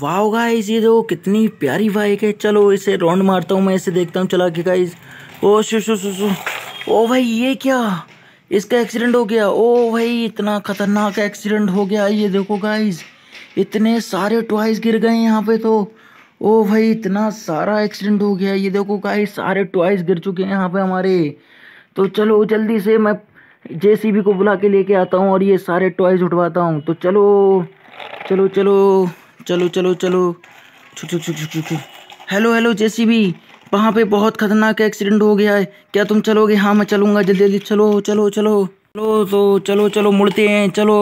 वाह गाइस ये देखो कितनी प्यारी बाइक है चलो इसे राउंड मारता हूँ मैं इसे देखता हूँ चला के गाइस ओ शो शो शो शो ओ भाई ये क्या इसका एक्सीडेंट हो गया ओ भाई इतना खतरनाक एक्सीडेंट हो गया ये देखो गाइस इतने सारे टॉयज गिर गए यहाँ पे तो ओ भाई इतना सारा एक्सीडेंट हो गया ये देखो गाइस सारे टॉयज गिर चुके हैं यहाँ पे हमारे तो चलो जल्दी से मैं जे को बुला के लेके आता हूँ और ये सारे टॉयज उठवाता हूँ तो चलो चलो, चलो चलो चलो चलो छुक छुक छुक छुक छुक हेलो हेलो जेसीबी वहाँ पे बहुत खतरनाक एक्सीडेंट हो गया है क्या तुम चलोगे हाँ मैं चलूँगा जल्दी जल्दी चलो चलो चलो चलो तो चलो चलो मुड़ते हैं चलो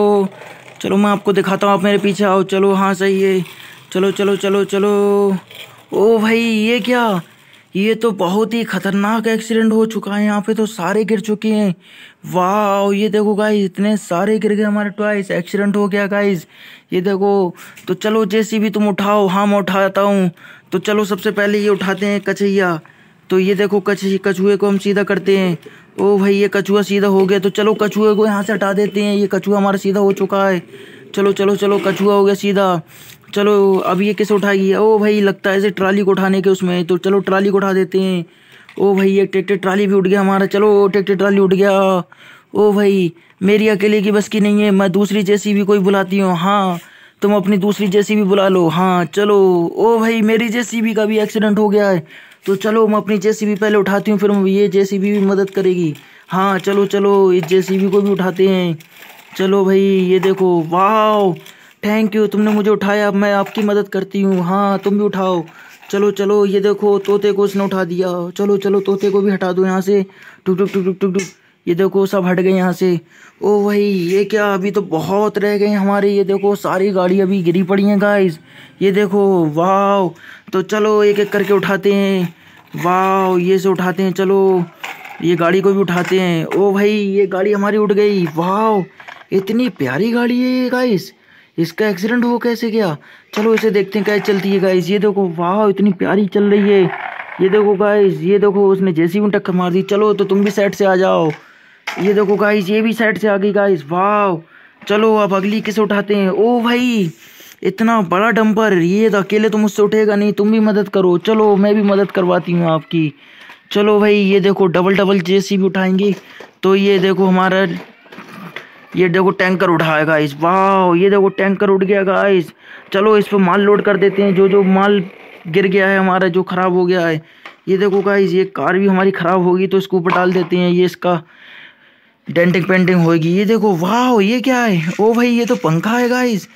चलो मैं आपको दिखाता हूँ आप मेरे पीछे आओ चलो हाँ सही है चलो चलो चलो चलो ओ भाई ये क्या ये तो बहुत ही खतरनाक एक्सीडेंट हो चुका है यहाँ पे तो सारे गिर चुके हैं वाह ये देखो गाइज इतने सारे गिर गए हमारे टॉयस एक्सीडेंट हो गया गाइज ये देखो तो चलो जैसी भी तुम उठाओ हाँ मैं उठाता हूँ तो चलो सबसे पहले ये उठाते हैं कचैया तो ये देखो कच कछुए को हम सीधा करते हैं ओ भाई ये कछुआ सीधा हो गया तो चलो कछुए को यहाँ से हटा देते हैं ये कछुआ हमारा सीधा हो चुका है चलो चलो चलो कछुआ हो गया सीधा चलो अब ये कैसे उठाएगी ओ भाई लगता है ऐसे ट्राली को उठाने के उसमें तो चलो ट्राली को उठा देते हैं ओ भाई एक ट्रैक्टर ट्राली भी उठ गया हमारा चलो ट्रैक्टर ट्राली उठ गया ओ भाई मेरी अकेले की बस की नहीं है मैं दूसरी जैसी भी कोई बुलाती हूँ हाँ तुम अपनी दूसरी जैसी भी बुला लो हाँ चलो ओ भाई मेरी जैसी भी का भी एक्सीडेंट हो गया है तो चलो मैं अपनी जैसी भी पहले उठाती हूँ फिर ये जैसी भी मदद करेगी हाँ चलो चलो इस जैसी भी को भी उठाते हैं चलो भाई ये देखो वाह थैंक यू तुमने मुझे उठाया मैं आपकी मदद करती हूँ हाँ तुम भी उठाओ चलो चलो ये देखो तोते को उसने उठा दिया चलो चलो तोते को भी हटा दो यहाँ से टुक टुक टुक टुक टुक टुक ये देखो सब हट गए यहाँ से ओ भाई ये क्या अभी तो बहुत रह गए हमारे ये देखो सारी गाड़ी अभी गिरी पड़ी हैं गाइस ये देखो वाह तो चलो एक एक करके उठाते हैं वाह ये से उठाते हैं चलो ये गाड़ी को भी उठाते हैं ओ भाई ये गाड़ी हमारी उठ गई वाह इतनी प्यारी गाड़ी है ये गाइस इसका एक्सीडेंट हो कैसे गया चलो इसे देखते हैं कैसे चलती है गाइस ये देखो वाह इतनी प्यारी चल रही है ये देखो गाइस ये देखो उसने जैसी भी टक्कर मार दी चलो तो तुम भी साइड से आ जाओ ये देखो गाइस ये भी साइड से आ गई गाइस वाह चलो अब अगली किसे उठाते हैं ओ भाई इतना बड़ा डंपर ये तो अकेले तो मुझसे उठेगा नहीं तुम भी मदद करो चलो मैं भी मदद करवाती हूँ आपकी चलो भाई ये देखो डबल डबल जैसी भी उठाएंगे तो ये देखो हमारा ये देखो टैंकर उठा है गाइस वाह ये देखो टैंकर उठ गया गाइस चलो इस पर माल लोड कर देते हैं जो जो माल गिर गया है हमारा जो ख़राब हो गया है ये देखो गाइस ये कार भी हमारी ख़राब होगी तो इसको ऊपर डाल देते हैं ये इसका डेंटिंग पेंटिंग होगी ये देखो वाह ये क्या है ओ भाई ये तो पंखा है गाइस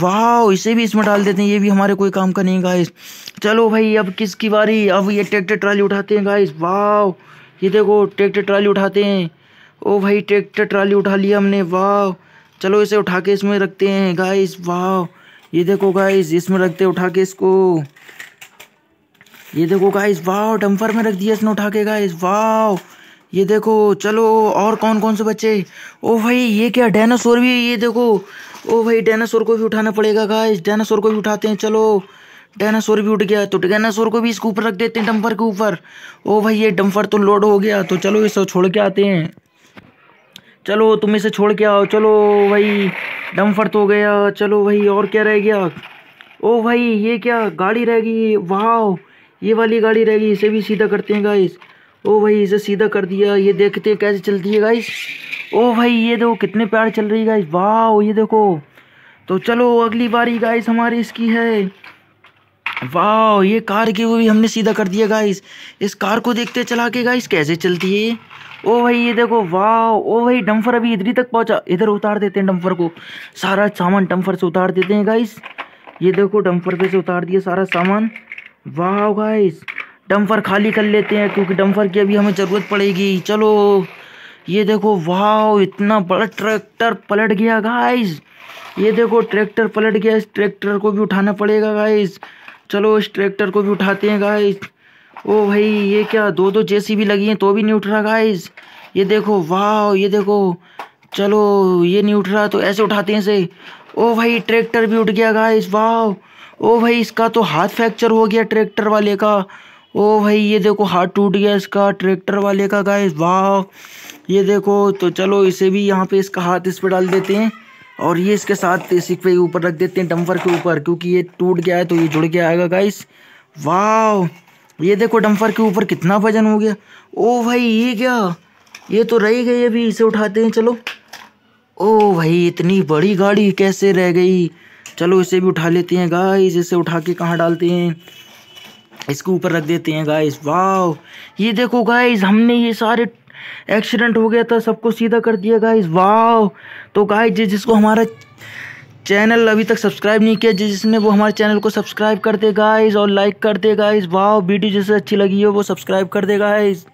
वाह इसे भी इसमें डाल देते हैं ये भी हमारे कोई काम का नहीं गाइस चलो भाई अब किसकी बारी अब ये ट्रैक्टर ट्राली उठाते हैं गाइस वाह ये देखो ट्रैक्टर ट्राली उठाते हैं ओ भाई ट्रैक्टर ट्राली उठा लिया हमने वाह चलो इसे उठा के इसमें रखते हैं गाइस वाह ये देखो गाइस इसमें रखते उठा के इसको ये देखो गाइस वाह डम्फर में रख दिया इसने उठा के गाइस वाह ये देखो चलो और कौन कौन से बच्चे ओ भाई ये क्या डायनासोर भी है ये देखो ओ भाई डायनासोर को भी उठाना पड़ेगा गाइस डायनासोर को भी उठाते हैं चलो डायनासोर भी उठ गया तो डायनासोर को भी इसके ऊपर रख देते हैं डम्फर के ऊपर ओ भाई ये डम्फर तो लोड हो गया तो चलो इसे छोड़ के आते हैं चलो तुम इसे छोड़ के आओ चलो भाई डम्फर तो गया चलो भाई और क्या रह गया ओ भाई ये क्या गाड़ी रह गई वाह ये वाली गाड़ी रह गई इसे भी सीधा करते हैं गाइस ओ भाई इसे सीधा कर दिया ये देखते हैं कैसे चलती है गाइस ओ भाई ये देखो कितने प्यार चल रही है गाइस वाह ये देखो तो चलो अगली बारी गाइस हमारी इसकी है वाह ये कार की वो भी हमने सीधा कर दिया गाइस इस कार को देखते चला के गाइस कैसे चलती है ओ भाई ये देखो वाह ओ भाई डम्फर अभी इधर ही तक पहुंचा इधर उतार देते हैं डम्फर को सारा सामान डम्फर से उतार देते हैं गाइस ये देखो डम्फर पे से उतार दिया सारा सामान वाह गाइस डम्फर खाली कर लेते हैं क्योंकि डम्फर की अभी हमें ज़रूरत पड़ेगी चलो ये देखो वाह इतना बड़ा ट्रैक्टर पलट गया गाइस ये देखो ट्रैक्टर पलट गया इस ट्रैक्टर को भी उठाना पड़ेगा गाइस चलो इस ट्रैक्टर को भी उठाते हैं गाइस ओ भाई ये क्या दो दो जेसीबी लगी हैं तो भी नहीं उठ रहा गाइस ये देखो वाह ये देखो चलो ये नहीं उठ रहा तो ऐसे उठाते हैं इसे ओ भाई ट्रैक्टर भी उठ गया गाइस वाह ओ भाई इसका तो हाथ फ्रैक्चर हो गया ट्रैक्टर वाले का ओ भाई ये देखो हाथ टूट गया इसका ट्रैक्टर वाले का गाइस वाह ये देखो तो चलो इसे भी यहाँ पे इसका हाथ इस पर डाल देते हैं और ये इसके साथ इसी पे ऊपर रख देते हैं डम्फर के ऊपर क्योंकि ये टूट गया है तो ये जुड़ के आएगा गाइस वाह ये देखो डम्फर के ऊपर कितना वजन हो गया ओ भाई ये क्या ये तो रह गई अभी इसे उठाते हैं चलो ओ भाई इतनी बड़ी गाड़ी कैसे रह गई चलो इसे भी उठा लेते हैं गाइस इसे उठा के कहाँ डालते हैं इसके ऊपर रख देते हैं गाइस वाह ये देखो गाइस हमने ये सारे एक्सीडेंट हो गया था सबको सीधा कर दिया गाइज वाह तो गाइज जिसको हमारा चैनल अभी तक सब्सक्राइब नहीं किया जिसने वो हमारे चैनल को सब्सक्राइब कर दे गाइज और लाइक कर दे गाइज वाह वीडियो जैसे अच्छी लगी हो वो सब्सक्राइब कर दे गाइज